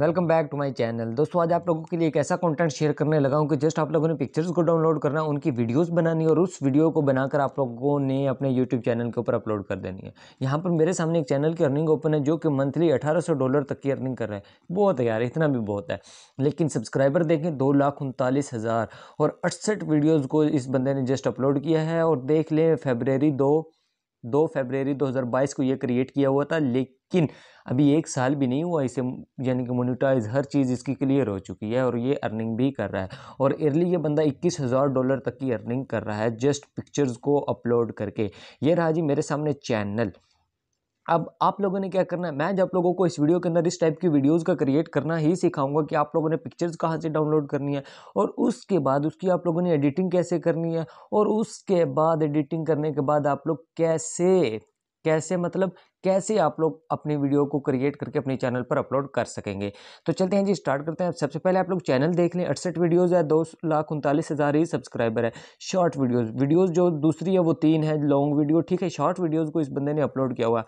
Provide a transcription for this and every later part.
welcome back to my channel दोस्तों आज आप लोगों के लिए एक ऐसा कंटेंट शेयर करने लगा हूँ कि जस्ट आप लोगों ने पिक्चर्स को डाउनलोड करना उनकी वीडियोस बनानी और उस वीडियो को बनाकर आप लोगों ने अपने यूट्यूब चैनल के ऊपर अपलोड कर देनी है यहाँ पर मेरे सामने एक चैनल की अर्निंग ओपन है जो कि मंथली अठारह डॉलर तक की अर्निंग कर रहा है बहुत है यार इतना भी बहुत है लेकिन सब्सक्राइबर देखें दो लाख उनतालीस हज़ार और अड़सठ वीडियोज़ को इस बंदे ने जस्ट अपलोड किया है और देख लें फेबरेरी दो दो फेबररी 2022 को ये क्रिएट किया हुआ था लेकिन अभी एक साल भी नहीं हुआ इसे यानी कि मोनिटाइज हर चीज़ इसकी क्लियर हो चुकी है और ये अर्निंग भी कर रहा है और ईयरली ये बंदा इक्कीस हज़ार डॉलर तक की अर्निंग कर रहा है जस्ट पिक्चर्स को अपलोड करके ये रहा जी मेरे सामने चैनल अब आप लोगों ने क्या करना है मैं जब लोगों को इस वीडियो के अंदर इस टाइप की वीडियोस का क्रिएट करना ही सिखाऊंगा कि आप लोगों ने पिक्चर्स कहाँ से डाउनलोड करनी है और उसके बाद उसकी आप लोगों ने एडिटिंग कैसे करनी है और उसके बाद एडिटिंग करने के बाद आप लोग कैसे कैसे मतलब कैसे आप लोग अपनी वीडियो को क्रिएट करके अपने चैनल पर अपलोड कर सकेंगे तो चलते हैं जी स्टार्ट करते हैं सबसे पहले आप लोग चैनल देख लें अड़सठ वीडियोज़ है दो लाख उनतालीस हज़ार ही सब्सक्राइबर है शॉर्ट वीडियोज़ वीडियोज़ जो दूसरी है वो तीन है लॉन्ग वीडियो ठीक है शॉर्ट वीडियोज़ को इस बंदे ने अपलोड किया हुआ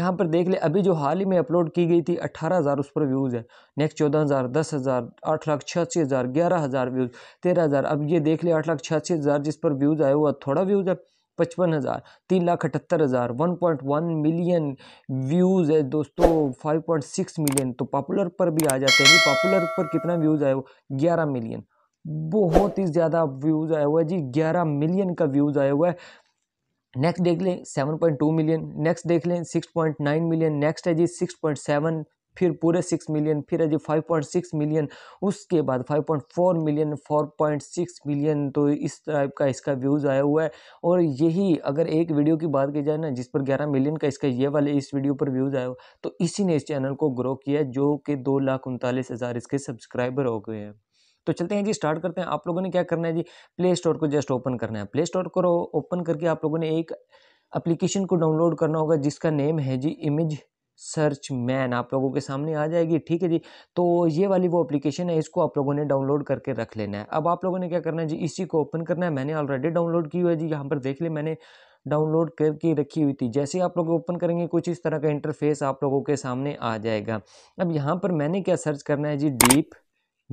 यहाँ पर देख लें अभी जो हाल ही में अपलोड की गई थी अट्ठारह हज़ार उस पर व्यूज़ है नेक्स्ट चौदह हज़ार दस हज़ार आठ लाख छियासी हज़ार ग्यारह हज़ार व्यूज़ तेरह हज़ार अब ये देख लें आठ लाख छियासी हज़ार जिस पर व्यूज़ आया हुआ थोड़ा व्यूज़ है पचपन हज़ार तीन लाख अठहत्तर हज़ार one point one million views है दोस्तों फाइव पॉइंट सिक्स मिलियन तो पॉपुलर पर भी आ जाते हैं जी पॉपुलर पर कितना व्यूज़ आया वो ग्यारह मिलियन बहुत ही ज़्यादा व्यूज़ आया हुआ है जी ग्यारह मिलियन का व्यूज़ आया हुआ है नेक्स्ट देख लें seven point two million next देख लें six point nine million next है जी सिक्स पॉइंट सेवन फिर पूरे सिक्स मिलियन फिर है जी फाइव पॉइंट सिक्स मिलियन उसके बाद five point four million four point six million तो इस टाइप का इसका व्यूज़ आया हुआ है और यही अगर एक वीडियो की बात की जाए ना जिस पर ग्यारह मिलियन का इसका ये वाले इस वीडियो पर व्यूज़ आया हुआ तो इसी ने इस चैनल को ग्रो किया जो कि दो लाख उनतालीस हज़ार इसके सब्सक्राइबर हो गए हैं तो चलते हैं जी स्टार्ट करते हैं आप लोगों ने क्या करना है जी प्ले स्टोर को जस्ट ओपन करना है प्ले स्टोर को ओपन करके आप लोगों ने एक एप्लीकेशन को डाउनलोड करना होगा जिसका नेम है जी इमेज सर्च मैन आप लोगों के सामने आ जाएगी ठीक है जी तो ये वाली वो एप्लीकेशन है इसको आप लोगों ने डाउनलोड करके रख लेना है अब आप लोगों ने क्या करना है जी इसी को ओपन करना है मैंने ऑलरेडी डाउनलोड की हुई है जी यहाँ पर देख लिया मैंने डाउनलोड करके रखी हुई थी जैसे आप लोग ओपन करेंगे कुछ इस तरह का इंटरफेस आप लोगों के सामने आ जाएगा अब यहाँ पर मैंने क्या सर्च करना है जी डीप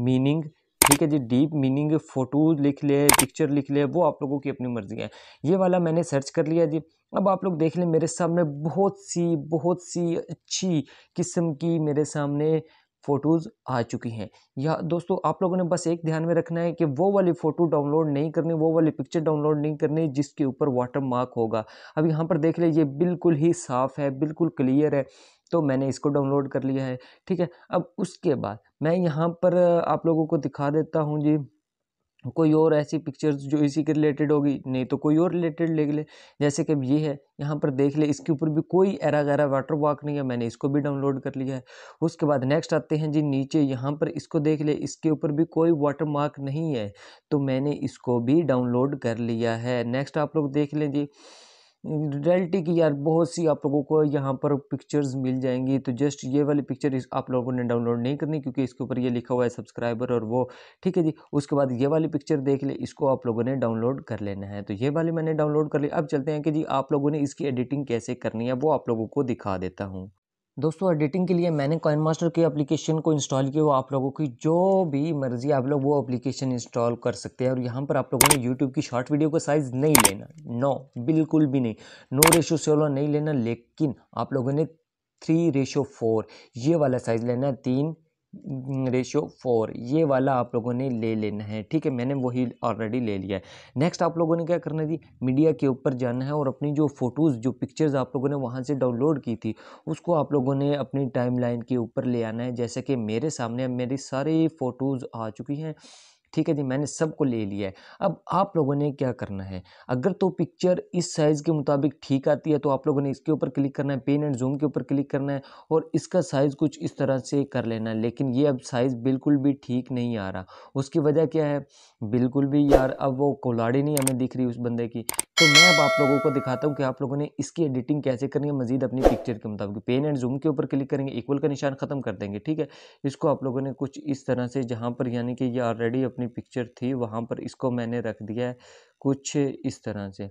मीनिंग ठीक है जी डीप मीनिंग फ़ोटोज़ लिख ले पिक्चर लिख ले वो आप लोगों की अपनी मर्ज़ी है ये वाला मैंने सर्च कर लिया जी अब आप लोग देख लें मेरे सामने बहुत सी बहुत सी अच्छी किस्म की मेरे सामने फ़ोटोज़ आ चुकी हैं या दोस्तों आप लोगों ने बस एक ध्यान में रखना है कि वो वाली फ़ोटो डाउनलोड नहीं करनी वो वाली पिक्चर डाउनलोड नहीं करनी जिसके ऊपर वाटर मार्क होगा अब यहाँ पर देख ये बिल्कुल ही साफ़ है बिल्कुल क्लियर है तो मैंने इसको डाउनलोड कर लिया है ठीक है अब उसके बाद मैं यहाँ पर आप लोगों को दिखा देता हूँ जी कोई और ऐसी पिक्चर्स जो इसी के रिलेटेड होगी नहीं तो कोई और रिलेटेड ले ले जैसे कि अब ये है यहाँ पर देख ले इसके ऊपर भी कोई एरा गैरा वाटर वॉक नहीं है मैंने इसको भी डाउनलोड कर लिया है उसके बाद नेक्स्ट आते हैं जी नीचे यहाँ पर इसको देख ले इसके ऊपर भी कोई वाटर मार्क नहीं है तो मैंने इसको भी डाउनलोड कर लिया है नेक्स्ट आप लोग देख लें जी रियलिटी की यार बहुत सी आप लोगों को यहाँ पर पिक्चर्स मिल जाएंगी तो जस्ट ये वाली पिक्चर आप लोगों ने डाउनलोड नहीं करनी क्योंकि इसके ऊपर ये लिखा हुआ है सब्सक्राइबर और वो ठीक है जी उसके बाद ये वाली पिक्चर देख ले इसको आप लोगों ने डाउनलोड कर लेना है तो ये वाली मैंने डाउनलोड कर ली अब चलते हैं कि जी आप लोगों ने इसकी एडिटिंग कैसे करनी है वो आप लोगों को दिखा देता हूँ दोस्तों एडिटिंग के लिए मैंने कॉइन मास्टर के एप्लीकेशन को इंस्टॉल किया वो आप लोगों की जो भी मर्ज़ी आप लोग वो एप्लीकेशन इंस्टॉल कर सकते हैं और यहाँ पर आप लोगों ने यूट्यूब की शॉर्ट वीडियो का साइज़ नहीं लेना नो बिल्कुल भी नहीं नो रेशो सोलह नहीं लेना लेकिन आप लोगों ने थ्री रेशो फोर ये वाला साइज़ लेना है तीन रेशियो फोर ये वाला आप लोगों ने ले लेना है ठीक है मैंने वही ऑलरेडी ले लिया है नेक्स्ट आप लोगों ने क्या करना है जी मीडिया के ऊपर जाना है और अपनी जो फ़ोटोज़ जो पिक्चर्स आप लोगों ने वहाँ से डाउनलोड की थी उसको आप लोगों ने अपनी टाइमलाइन के ऊपर ले आना है जैसे कि मेरे सामने मेरी सारी फ़ोटोज़ आ चुकी हैं ठीक है जी मैंने सबको ले लिया है अब आप लोगों ने क्या करना है अगर तो पिक्चर इस साइज़ के मुताबिक ठीक आती है तो आप लोगों ने इसके ऊपर क्लिक करना है पेन एंड जूम के ऊपर क्लिक करना है और इसका साइज़ कुछ इस तरह से कर लेना है लेकिन ये अब साइज़ बिल्कुल भी ठीक नहीं आ रहा उसकी वजह क्या है बिल्कुल भी यार अब वो कोलाड़ी नहीं हमें दिख रही उस बंदे की तो मैं अब आप लोगों को दिखाता हूँ कि आप लोगों ने इसकी एडिटिंग कैसे करनी है मजीद अपनी पिक्चर के मुताबिक पेन एंड जूम के ऊपर क्लिक करेंगे इक्वल का निशान ख़त्म कर देंगे ठीक है इसको आप लोगों ने कुछ इस तरह से जहाँ पर यानी कि ये ऑलरेडी अपनी पिक्चर थी वहाँ पर इसको मैंने रख दिया है कुछ इस तरह से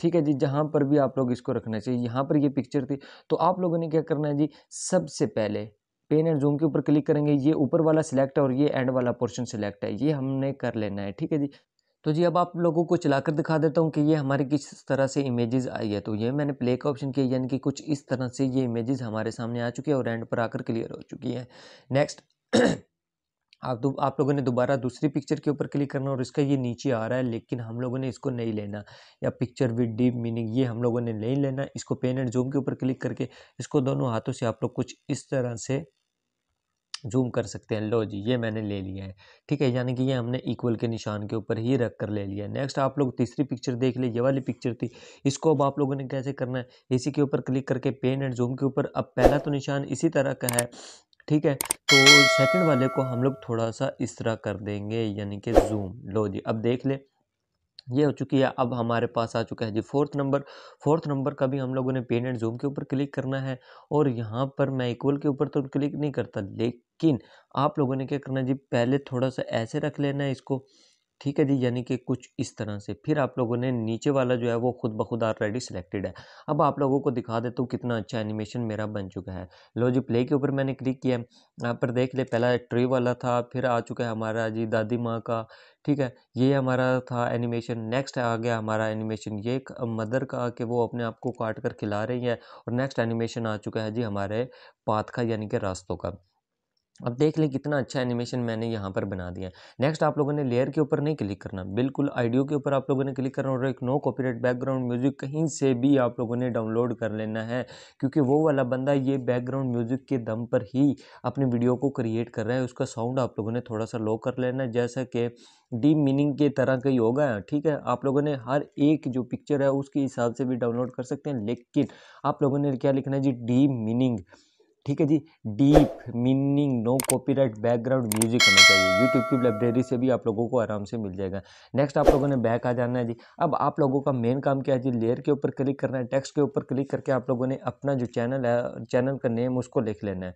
ठीक है जी जहाँ पर भी आप लोग इसको रखना चाहिए यहाँ पर ये पिक्चर थी तो आप लोगों ने क्या करना है जी सबसे पहले पेन एंड जूम के ऊपर क्लिक करेंगे ये ऊपर वाला सिलेक्ट है और ये एंड वाला पोर्शन सिलेक्ट है ये हमने कर लेना है ठीक है जी तो जी अब आप लोगों को चलाकर दिखा देता हूँ कि ये हमारे किस तरह से इमेजेस आई है तो ये मैंने प्ले का ऑप्शन किया यानी कि कुछ इस तरह से ये इमेजेस हमारे सामने आ चुकी है और एंड पर आकर क्लियर हो चुकी है नेक्स्ट आप तो आप लोगों ने दोबारा दूसरी पिक्चर के ऊपर क्लिक करना और इसका ये नीचे आ रहा है लेकिन हम लोगों ने इसको नहीं लेना या पिक्चर विद डीप मीनिंग ये हम लोगों ने नहीं लेना इसको पेन एंड जूम के ऊपर क्लिक करके इसको दोनों हाथों से आप लोग कुछ इस तरह से जूम कर सकते हैं लो जी ये मैंने ले लिया है ठीक है यानी कि ये हमने इक्वल के निशान के ऊपर ही रख कर ले लिया है नेक्स्ट आप लोग तीसरी पिक्चर देख ले ये वाली पिक्चर थी इसको अब आप लोगों ने कैसे करना है इसी के ऊपर क्लिक करके पेन एंड जूम के ऊपर अब पहला तो निशान इसी तरह का है ठीक है तो सेकंड वाले को हम लोग थोड़ा सा इस तरह कर देंगे यानी कि जूम लो जी अब देख ले ये हो चुकी है अब हमारे पास आ चुका है जी फोर्थ नंबर फोर्थ नंबर का भी हम लोगों ने पेन एंड जूम के ऊपर क्लिक करना है और यहाँ पर मैं इक्वल के ऊपर तो क्लिक नहीं करता लेकिन आप लोगों ने क्या करना है जी पहले थोड़ा सा ऐसे रख लेना है इसको ठीक है जी यानी कि कुछ इस तरह से फिर आप लोगों ने नीचे वाला जो है वो खुद ब खुद ऑलरेडी सिलेक्टेड है अब आप लोगों को दिखा देता हूँ कितना अच्छा एनिमेशन मेरा बन चुका है लो जी प्ले के ऊपर मैंने क्लिक किया यहाँ पर देख ले पहला ट्री वाला था फिर आ चुका है हमारा जी दादी माँ का ठीक है ये हमारा था एनिमेशन नेक्स्ट आ गया हमारा एनिमेशन ये मदर का कि वो अपने आप को काट कर खिला रही है और नेक्स्ट एनिमेशन आ चुका है जी हमारे पाथ का यानी कि रास्तों का अब देख लें कितना अच्छा एनिमेशन मैंने यहाँ पर बना दिया है नेक्स्ट आप लोगों ने लेयर के ऊपर नहीं क्लिक करना बिल्कुल आइडियो के ऊपर आप लोगों ने क्लिक करना और एक नो कॉपीराइट बैकग्राउंड म्यूजिक कहीं से भी आप लोगों ने डाउनलोड कर लेना है क्योंकि वो वाला बंदा ये बैकग्राउंड म्यूजिक के दम पर ही अपनी वीडियो को क्रिएट कर रहा है उसका साउंड आप लोगों ने थोड़ा सा लो कर लेना है जैसा कि डीप मीनिंग के तरह का ही होगा ठीक है आप लोगों ने हर एक जो पिक्चर है उसके हिसाब से भी डाउनलोड कर सकते हैं लेकिन आप लोगों ने क्या लिखना है जी डीप मीनिंग ठीक है जी deep meaning no copyright background music होना चाहिए यूट्यूब की लाइब्रेरी से भी आप लोगों को आराम से मिल जाएगा नेक्स्ट आप लोगों ने बैक आ जाना है जी अब आप लोगों का मेन काम क्या है जी लेयर के ऊपर क्लिक करना है टेक्स्ट के ऊपर क्लिक करके आप लोगों ने अपना जो चैनल है चैनल का नेम उसको लिख लेना है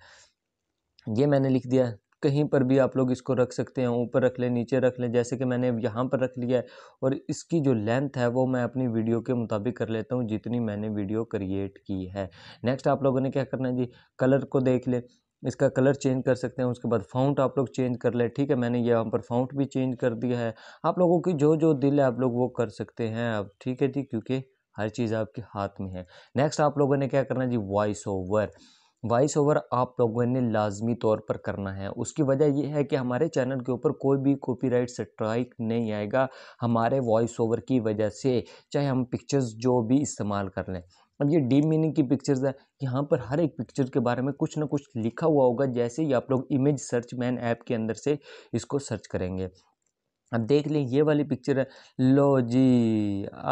ये मैंने लिख दिया कहीं पर भी आप लोग इसको रख सकते हैं ऊपर रख लें नीचे रख लें जैसे कि मैंने यहाँ पर रख लिया है और इसकी जो लेंथ है वो मैं अपनी वीडियो के मुताबिक कर लेता हूँ जितनी मैंने वीडियो क्रिएट की है नेक्स्ट आप लोगों ने क्या करना है जी कलर को देख लें इसका कलर चेंज कर सकते हैं उसके बाद फ़ाउंट आप लोग चेंज कर लें ठीक है मैंने यहाँ पर फ़ाउंट भी चेंज कर दिया है आप लोगों की जो जो दिल है आप लोग वो कर सकते हैं अब ठीक है जी क्योंकि हर चीज़ आपके हाथ में है नेक्स्ट आप लोगों ने क्या करना है जी वॉइस ओवर वॉइस ओवर आप लोगों ने लाजमी तौर पर करना है उसकी वजह यह है कि हमारे चैनल के ऊपर कोई भी कॉपीराइट स्ट्राइक नहीं आएगा हमारे वॉइस ओवर की वजह से चाहे हम पिक्चर्स जो भी इस्तेमाल कर लें अब ये डीप मीनिंग की पिक्चर्स है यहाँ पर हर एक पिक्चर के बारे में कुछ ना कुछ लिखा हुआ होगा जैसे ही आप लोग इमेज सर्च मैन ऐप के अंदर से इसको सर्च करेंगे अब देख लें ये वाली पिक्चर है लो जी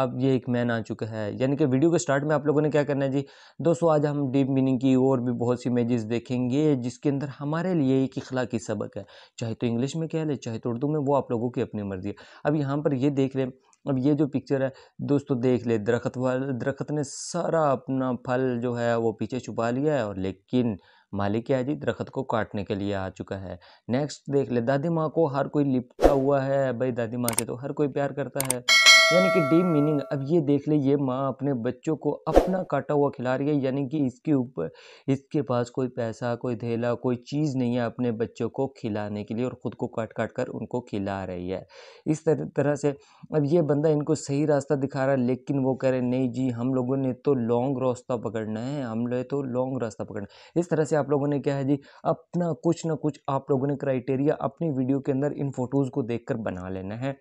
अब ये एक मैन आ चुका है यानी कि वीडियो के स्टार्ट में आप लोगों ने क्या करना है जी दोस्तों आज हम डीप मीनिंग की और भी बहुत सी इमेजेस देखेंगे जिसके अंदर हमारे लिए एक अखलाकी सबक है चाहे तो इंग्लिश में कह ले चाहे तो उर्दू में वो आप लोगों की अपनी मर्ज़ी है अब यहाँ पर ये देख लें अब ये जो पिक्चर है दोस्तों देख ले दरख्त वाल दरख्त ने सारा अपना फल जो है वो पीछे छुपा लिया है और लेकिन मालिक आदि दरख्त को काटने के लिए आ चुका है नेक्स्ट देख ले दादी माँ को हर कोई लिपटा हुआ है भाई दादी माँ से तो हर कोई प्यार करता है यानी कि डी मीनिंग अब ये देख ले ये माँ अपने बच्चों को अपना काटा हुआ खिला रही है यानी कि इसके ऊपर इसके पास कोई पैसा कोई धेला कोई चीज़ नहीं है अपने बच्चों को खिलाने के लिए और ख़ुद को काट काट कर उनको खिला रही है इस तरह तरह से अब ये बंदा इनको सही रास्ता दिखा रहा है लेकिन वो कह रहे नहीं जी हम लोगों ने तो लॉन्ग रास्ता पकड़ना है हम लोग तो लॉन्ग रास्ता पकड़ना इस तरह से आप लोगों ने क्या है जी अपना कुछ ना कुछ आप लोगों ने क्राइटेरिया अपनी वीडियो के अंदर इन फ़ोटोज़ को देख बना लेना है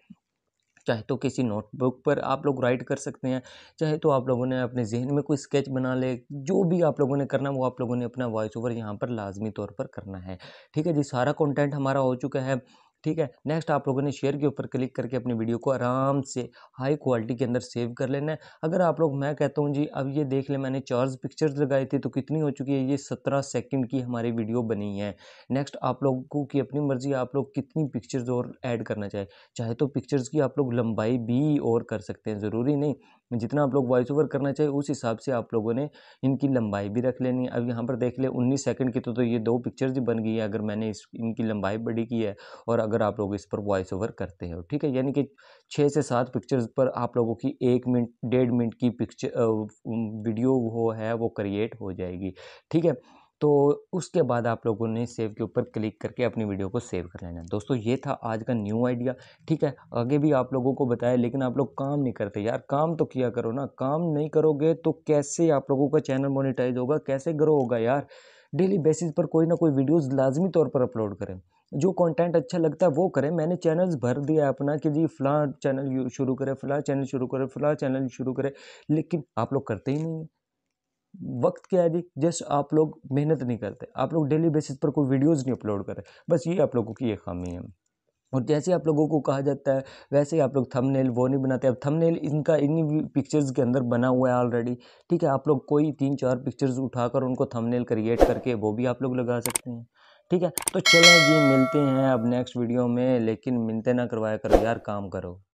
चाहे तो किसी नोटबुक पर आप लोग राइट कर सकते हैं चाहे तो आप लोगों ने अपने जहन में कोई स्केच बना ले जो भी आप लोगों ने करना वो आप लोगों ने अपना वॉइस ओवर यहाँ पर लाजमी तौर पर करना है ठीक है जी सारा कंटेंट हमारा हो चुका है ठीक है नेक्स्ट आप लोगों ने शेयर के ऊपर क्लिक करके अपनी वीडियो को आराम से हाई क्वालिटी के अंदर सेव कर लेना है अगर आप लोग मैं कहता हूँ जी अब ये देख ले मैंने चार्ज पिक्चर्स लगाई थी तो कितनी हो चुकी है ये सत्रह सेकेंड की हमारी वीडियो बनी है नेक्स्ट आप लोगों की अपनी मर्जी आप लोग कितनी पिक्चर्स और ऐड करना चाहे चाहे तो पिक्चर्स की आप लोग लंबाई भी और कर सकते हैं ज़रूरी नहीं जितना आप लोग वॉइस ओवर करना चाहिए उस हिसाब से आप लोगों ने इनकी लंबाई भी रख लेनी है अब यहाँ पर देख ले उन्नीस सेकंड की तो, तो ये दो पिक्चर्स ही बन गई है अगर मैंने इस इनकी लंबाई बड़ी की है और अगर आप लोग इस पर वॉइस ओवर करते हो ठीक है यानी कि छः से सात पिक्चर्स पर आप लोगों की एक मिनट डेढ़ मिनट की पिक्चर वीडियो वो है वो क्रिएट हो जाएगी ठीक है तो उसके बाद आप लोगों ने सेव के ऊपर क्लिक करके अपनी वीडियो को सेव कर लेना दोस्तों ये था आज का न्यू आइडिया ठीक है आगे भी आप लोगों को बताया लेकिन आप लोग काम नहीं करते यार काम तो किया करो ना काम नहीं करोगे तो कैसे आप लोगों का चैनल मोनिटाइज होगा कैसे ग्रो होगा यार डेली बेसिस पर कोई ना कोई वीडियोज़ लाजमी तौर पर अपलोड करें जो कंटेंट अच्छा लगता है वो करें मैंने चैनल्स भर दिया अपना कि जी फ़लाँ चैनल शुरू करें फ़लाँ चैनल शुरू करें फ़लाँ चैनल शुरू करें लेकिन आप लोग करते ही नहीं हैं वक्त क्या है जी जस्ट आप लोग मेहनत नहीं करते आप लोग डेली बेसिस पर कोई वीडियोज़ नहीं अपलोड करते बस ये आप लोगों की ये खामी है और जैसे आप लोगों को कहा जाता है वैसे ही आप लोग थंबनेल वो नहीं बनाते अब थंबनेल इनका इन्हीं पिक्चर्स के अंदर बना हुआ है ऑलरेडी ठीक है आप लोग कोई तीन चार पिक्चर्स उठाकर उनको थंबनेल क्रिएट करके वो भी आप लोग लगा सकते हैं ठीक है तो चलें जी मिलते हैं अब नेक्स्ट वीडियो में लेकिन मिलते ना करवाया करो यार काम करो